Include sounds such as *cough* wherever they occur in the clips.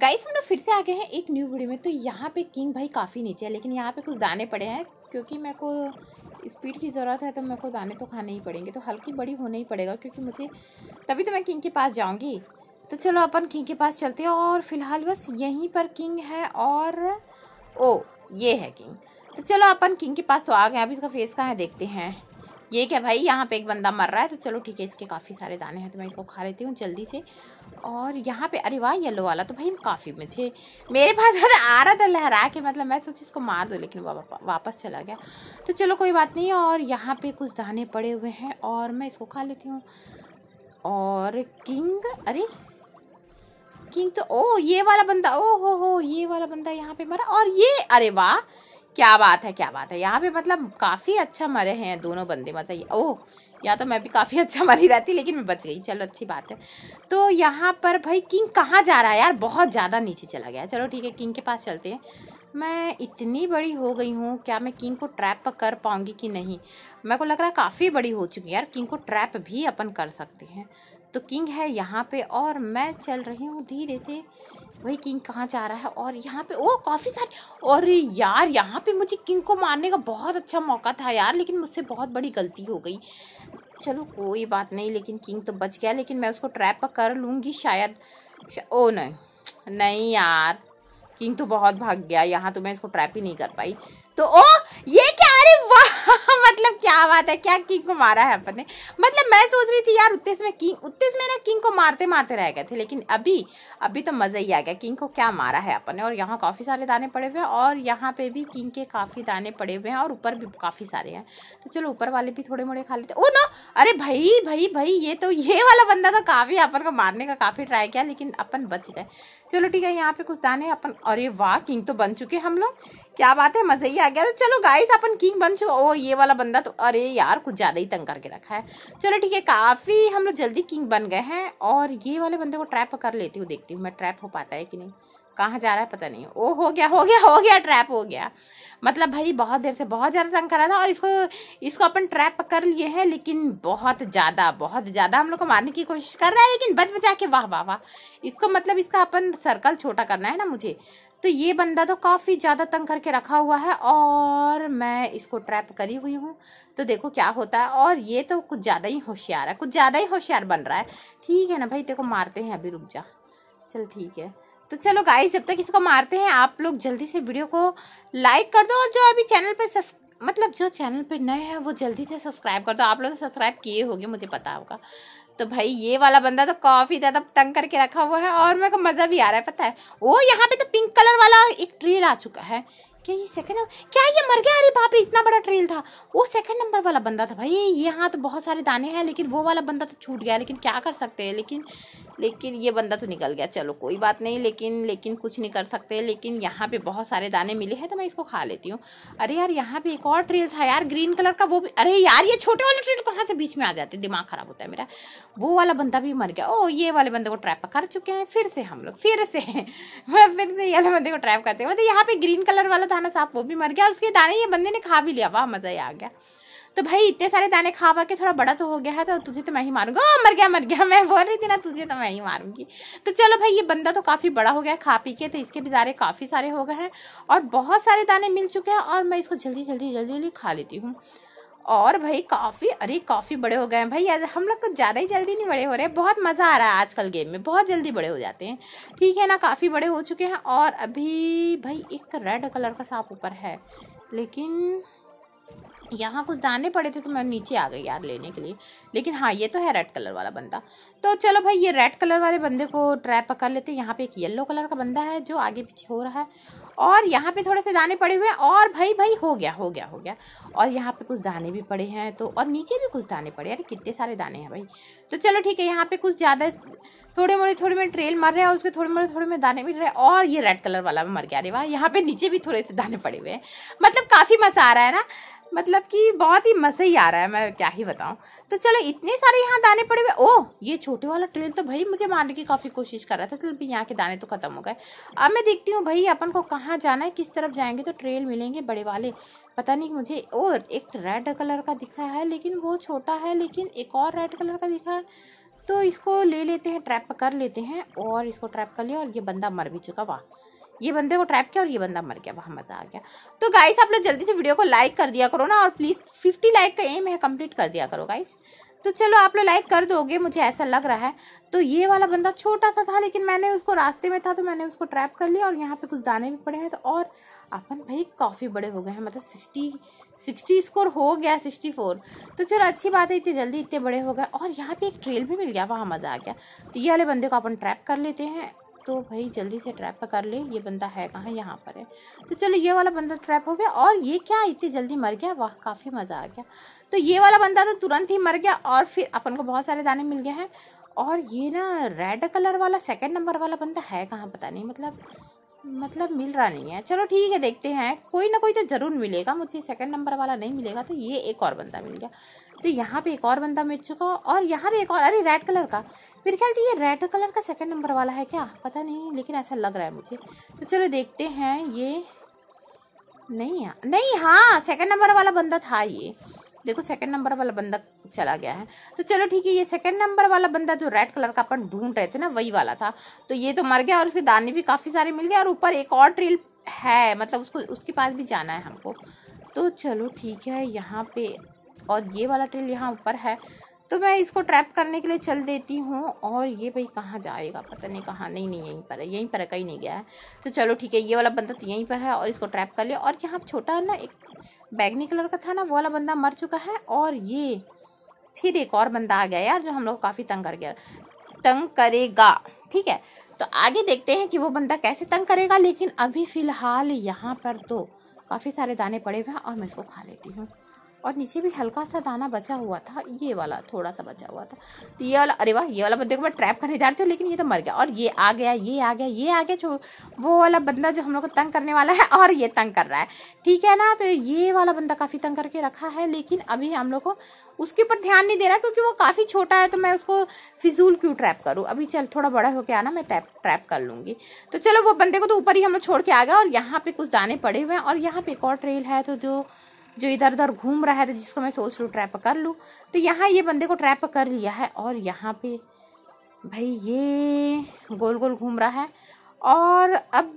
guys हम लोग फिर से आ गए हैं एक न्यू वीडियो में तो यहाँ पे किंग भाई काफ़ी नीचे है लेकिन यहाँ पे कुछ दाने पड़े हैं क्योंकि मेरे को स्पीड की ज़रूरत है तो मेरे को दाने तो खाने ही पड़ेंगे तो हल्की बड़ी होने ही पड़ेगा क्योंकि मुझे तभी तो मैं किंग के पास जाऊँगी तो चलो अपन किंग के पास चलते हैं और फिलहाल बस यहीं पर किंग है और ओ ये है किंग तो चलो अपन किंग के पास तो आ गए अभी इसका फेस कहाँ है देखते हैं ये क्या भाई यहाँ पे एक बंदा मर रहा है तो चलो ठीक है इसके काफ़ी सारे दाने हैं तो मैं इसको खा लेती हूँ जल्दी से और यहाँ पे अरे वाह येलो वाला तो भाई काफ़ी मुझे मेरे पास *laughs* आ रहा था लहरा के मतलब मैं सोची इसको मार दो लेकिन वापस चला गया तो चलो कोई बात नहीं और यहाँ पर कुछ दाने पड़े हुए हैं और मैं इसको खा लेती हूँ और किंग अरे किंग तो ओ ये वाला बंदा ओ हो हो ये वाला बंदा यहाँ पे मरा और ये अरे वाह क्या बात है क्या बात है यहाँ पे मतलब काफ़ी अच्छा मरे हैं दोनों बंदे मतलब ओ या तो मैं भी काफ़ी अच्छा मरी रहती लेकिन मैं बच गई चलो अच्छी बात है तो यहाँ पर भाई किंग कहाँ जा रहा है यार बहुत ज़्यादा नीचे चला गया चलो ठीक है किंग के पास चलते हैं मैं इतनी बड़ी हो गई हूँ क्या मैं किंग को ट्रैप कर पाऊँगी कि नहीं मेरे को लग रहा है काफ़ी बड़ी हो चुकी है यार किंग को ट्रैप भी अपन कर सकते हैं तो किंग है यहाँ पे और मैं चल रही हूँ धीरे से वही किंग कहाँ जा रहा है और यहाँ पे ओ काफ़ी सारे और यार यहाँ पे मुझे किंग को मारने का बहुत अच्छा मौका था यार लेकिन मुझसे बहुत बड़ी गलती हो गई चलो कोई बात नहीं लेकिन किंग तो बच गया लेकिन मैं उसको ट्रैप कर लूँगी शायद शा, ओ नहीं नहीं यार किंग तो बहुत भाग गया यहाँ तो मैं इसको ट्रैप ही नहीं कर पाई तो ओ ये अरे वाह मतलब क्या बात है क्या किंग को मारा है अपने मतलब मैं सोच रही थी यार उत्तेस में किंग उत्तेस में ना किंग को मारते मारते रह गए थे लेकिन अभी अभी तो मज़ा ही आ गया किंग को क्या मारा है अपने और यहाँ काफ़ी सारे दाने पड़े हुए हैं और यहाँ पे भी किंग के काफ़ी दाने पड़े हुए हैं और ऊपर भी काफ़ी सारे हैं तो चलो ऊपर वाले भी थोड़े मोड़े खा लेते ओ ना अरे भाई भाई भाई ये तो ये वाला बंदा तो काफ़ी अपन को मारने का काफ़ी ट्राई किया लेकिन अपन बच गए चलो ठीक है यहाँ पे कुछ दाने अपन अरे वाह किंग तो बन चुके हम लोग क्या बात है मज़ा ही आ गया तो चलो गाइस अपन किंग बन चुका ओ ये वाला बंदा तो अरे यार कुछ ज़्यादा ही तंग करके रखा है चलो ठीक है काफ़ी हम लोग जल्दी किंग बन गए हैं और ये वाले बंदे को ट्रैप कर लेती हूँ देखती हूँ मैं ट्रैप हो पाता है कि नहीं कहाँ जा रहा है पता नहीं ओ हो गया हो गया हो गया ट्रैप हो गया मतलब भाई बहुत देर से बहुत ज़्यादा तंग करा था और इसको इसको अपन ट्रैप कर लिए हैं लेकिन बहुत ज़्यादा बहुत ज़्यादा हम लोग को मारने की कोशिश कर रहा है लेकिन बच बचा के वाह वाह वाह इसको मतलब इसका अपन सर्कल छोटा करना है ना मुझे तो ये बंदा तो काफ़ी ज़्यादा तंग करके रखा हुआ है और मैं इसको ट्रैप करी हुई हूँ तो देखो क्या होता है और ये तो कुछ ज़्यादा ही होशियार है कुछ ज़्यादा ही होशियार बन रहा है ठीक है ना भाई देखो मारते हैं अभी रुक जा चल ठीक है तो चलो गाइस जब तक इसको मारते हैं आप लोग जल्दी से वीडियो को लाइक कर दो और जो अभी चैनल पर सब्स मतलब जो चैनल पर नए हैं वो जल्दी से सब्सक्राइब कर दो आप लोग तो सब्सक्राइब किए होंगे मुझे पता होगा तो भाई ये वाला बंदा तो काफ़ी ज़्यादा तंग करके रखा हुआ है और मेरे को मज़ा भी आ रहा है पता है ओ यहाँ पे तो पिंक कलर वाला एक ट्रेल आ चुका है क्या ये सेकंड क्या ये मर गया अरे बाप रे इतना बड़ा ट्रेल था वो सेकंड नंबर वाला बंदा था भाई यहाँ तो बहुत सारे दाने हैं लेकिन वो वाला बंदा तो छूट गया लेकिन क्या कर सकते हैं लेकिन लेकिन ये बंदा तो निकल गया चलो कोई बात नहीं लेकिन लेकिन कुछ नहीं कर सकते लेकिन यहाँ पे बहुत सारे दाने मिले हैं तो मैं इसको खा लेती हूँ अरे यार यहाँ पे एक और ट्रेल था यार ग्रीन कलर का वो भी अरे यार ये छोटे वाले ट्रेल कहाँ से बीच में आ जाते दिमाग ख़राब होता है मेरा वो वाला बंदा भी मर गया ओ ये वाले बंदे को ट्रैप कर चुके हैं फिर से हम लोग फिर से *laughs* फिर से ये वाले बंदे को ट्रैप करते हैं मतलब यहाँ पे ग्रीन कलर वाला था ना साहब वो भी मर गया उसके दाने ये बंदे ने खा भी लिया वाह मज़ा ही आ गया तो भाई इतने सारे दाने खा पा के थोड़ा बड़ा तो हो गया है तो तुझे तो मैं ही मारूंगा मर गया मर गया मैं बोल रही थी ना तुझे तो मैं ही मारूंगी तो चलो भाई ये बंदा तो काफ़ी बड़ा हो गया खा पी के तो इसके बेचारे काफ़ी सारे हो गए हैं और बहुत सारे दाने मिल चुके हैं और मैं इसको जल्दी जल्दी जल्दी जल्दी खा लेती हूँ और भाई काफ़ी अरे काफ़ी बड़े हो गए हैं भाई हम लोग तो ज़्यादा ही जल्दी नहीं बड़े हो रहे बहुत मज़ा आ रहा है आजकल गेम में बहुत जल्दी बड़े हो जाते हैं ठीक है ना काफ़ी बड़े हो चुके हैं और अभी भाई एक रेड कलर का सांप ऊपर है लेकिन यहाँ कुछ दाने पड़े थे तो मैं नीचे आ गई यार लेने के लिए लेकिन हाँ ये तो है रेड कलर वाला बंदा तो चलो भाई ये रेड कलर वाले बंदे को ट्रैप पकड़ लेते हैं यहाँ पे एक येलो कलर का बंदा है जो आगे पीछे हो रहा है और यहाँ पे थोड़े से दाने पड़े हुए हैं और भाई भाई हो गया हो गया हो गया और यहाँ पे कुछ दाने भी पड़े हैं तो और नीचे भी कुछ दाने पड़े अरे कितने सारे दाने हैं भाई तो चलो ठीक है यहाँ पे कुछ ज़्यादा थोड़े मोड़े थोड़े में ट्रेल मार रहे हैं और उसके थोड़े मोड़े थोड़े में दाने मिल रहे हैं और ये रेड कलर वाला भी मर गया अरे वाह यहाँ पे नीचे भी थोड़े से दाने पड़े हुए हैं मतलब काफ़ी मज़ा आ रहा है ना मतलब कि बहुत ही मज़े ही आ रहा है मैं क्या ही बताऊँ तो चलो इतने सारे यहाँ दाने पड़े हुए ओह ये छोटे वाला ट्रेल तो भाई मुझे मारने की काफ़ी कोशिश कर रहा था तो यहाँ के दाने तो ख़त्म हो गए अब मैं देखती हूँ भाई अपन को कहाँ जाना है किस तरफ जाएंगे तो ट्रेल मिलेंगे बड़े वाले पता नहीं मुझे ओ एक रेड कलर का दिखा है लेकिन वो छोटा है लेकिन एक और रेड कलर का दिखा है तो इसको ले लेते हैं ट्रैप कर लेते हैं और इसको ट्रैप कर लिया और ये बंदा मर भी चुका वाह ये बंदे को ट्रैप किया और ये बंदा मर गया वहाँ मज़ा आ गया तो गाइस आप लोग जल्दी से वीडियो को लाइक कर दिया करो ना और प्लीज़ फिफ्टी लाइक का एम है कम्प्लीट कर दिया करो गाइस तो चलो आप लोग लाइक कर दोगे मुझे ऐसा लग रहा है तो ये वाला बंदा छोटा सा था लेकिन मैंने उसको रास्ते में था तो मैंने उसको ट्रैप कर लिया और यहाँ पे कुछ दाने भी पड़े हैं तो और अपन भाई काफ़ी बड़े हो गए हैं मतलब सिक्सटी सिक्सटी स्कोर हो गया सिक्सटी फोर तो चलो अच्छी बात है इतनी जल्दी इतने बड़े हो गए और यहाँ पे एक ट्रेल भी मिल गया वहाँ मज़ा आ गया तो ये वाले बंदे को अपन ट्रैप कर लेते हैं तो भाई जल्दी से ट्रैप कर ले ये बंदा है कहाँ यहाँ पर है तो चलो ये वाला बंदा ट्रैप हो गया और ये क्या इतनी जल्दी मर गया वाह काफ़ी मज़ा आ गया तो ये वाला बंदा तो तुरंत ही मर गया और फिर अपन को बहुत सारे दाने मिल गए हैं और ये ना रेड कलर वाला सेकेंड नंबर वाला बंदा है कहाँ पता नहीं मतलब मतलब मिल रहा नहीं है चलो ठीक है देखते हैं कोई ना कोई तो ज़रूर मिलेगा मुझे सेकंड नंबर वाला नहीं मिलेगा तो ये एक और बंदा मिल गया तो यहाँ पे एक और बंदा मिट चुका और यहाँ पे एक और अरे रेड कलर का मेरे ख्याल ये रेड कलर का सेकंड नंबर वाला है क्या पता नहीं लेकिन ऐसा लग रहा है मुझे तो चलो देखते हैं ये नहीं हाँ नहीं हाँ सेकंड नंबर वाला बंदा था ये देखो सेकंड नंबर वाला बंदा चला गया है तो चलो ठीक है ये सेकंड नंबर वाला बंदा जो रेड कलर का अपन ढूंढ रहे थे ना वही वाला था तो ये तो मर गया और फिर दाने भी काफ़ी सारे मिल गए और ऊपर एक और ट्रिल है मतलब उसको उसके पास भी जाना है हमको तो चलो ठीक है यहाँ पे और ये वाला ट्रेल यहाँ ऊपर है तो मैं इसको ट्रैप करने के लिए चल देती हूँ और ये भाई कहाँ जाएगा पता नहीं कहाँ नहीं नहीं यहीं पर है यहीं पर है कहीं नहीं गया है तो चलो ठीक है ये वाला बंदा तो यहीं पर है और इसको ट्रैप कर लिया और यहाँ छोटा ना एक बैगनी कलर का था ना वो वाला बंदा मर चुका है और ये फिर एक और बंदा आ गया यार जो हम लोग काफ़ी तंग कर गया तंग करेगा ठीक है तो आगे देखते हैं कि वो बंदा कैसे तंग करेगा लेकिन अभी फ़िलहाल यहाँ पर तो काफ़ी सारे दाने पड़े हुए हैं और मैं इसको खा लेती हूँ और नीचे भी हल्का सा दाना बचा हुआ था ये वाला थोड़ा सा बचा हुआ था तो ये वाला अरे वाह ये वाला बंदे को मैं ट्रैप करने जा रही थी लेकिन ये तो मर गया और ये आ गया ये आ गया ये आ गया जो वो वाला बंदा जो हम लोग को तंग करने वाला है और ये तंग कर रहा है ठीक है ना तो ये वाला बंदा काफ़ी तंग करके रखा है लेकिन अभी हम लोग को उसके ऊपर ध्यान नहीं देना क्योंकि वो काफ़ी छोटा है तो मैं उसको फिजूल क्यों ट्रैप करूँ अभी चल थोड़ा बड़ा होकर आना मैं ट्रैप ट्रैप कर लूँगी तो चलो वो बंदे को तो ऊपर ही हम लोग छोड़ के आ गए और यहाँ पे कुछ दाने पड़े हुए हैं और यहाँ पे एक और ट्रेल है तो जो जो इधर उधर घूम रहा है तो जिसको मैं सोच लूँ ट्रैप कर लूँ तो यहाँ ये बंदे को ट्रैप कर लिया है और यहाँ पे भाई ये गोल गोल घूम रहा है और अब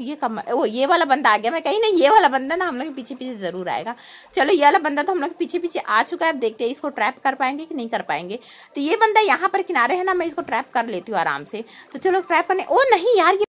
ये कमर वो ये वाला बंदा आ गया मैं कहीं नहीं ये वाला बंदा ना हम लोग के पीछे पीछे ज़रूर आएगा चलो ये वाला बंदा तो हम लोग के पीछे पीछे आ चुका है अब देखते हैं इसको ट्रैप कर पाएंगे कि नहीं कर पाएंगे तो ये बंदा यहाँ पर किनारे है ना मैं इसको ट्रैप कर लेती हूँ आराम से तो चलो ट्रैप करने ओ नहीं यार ये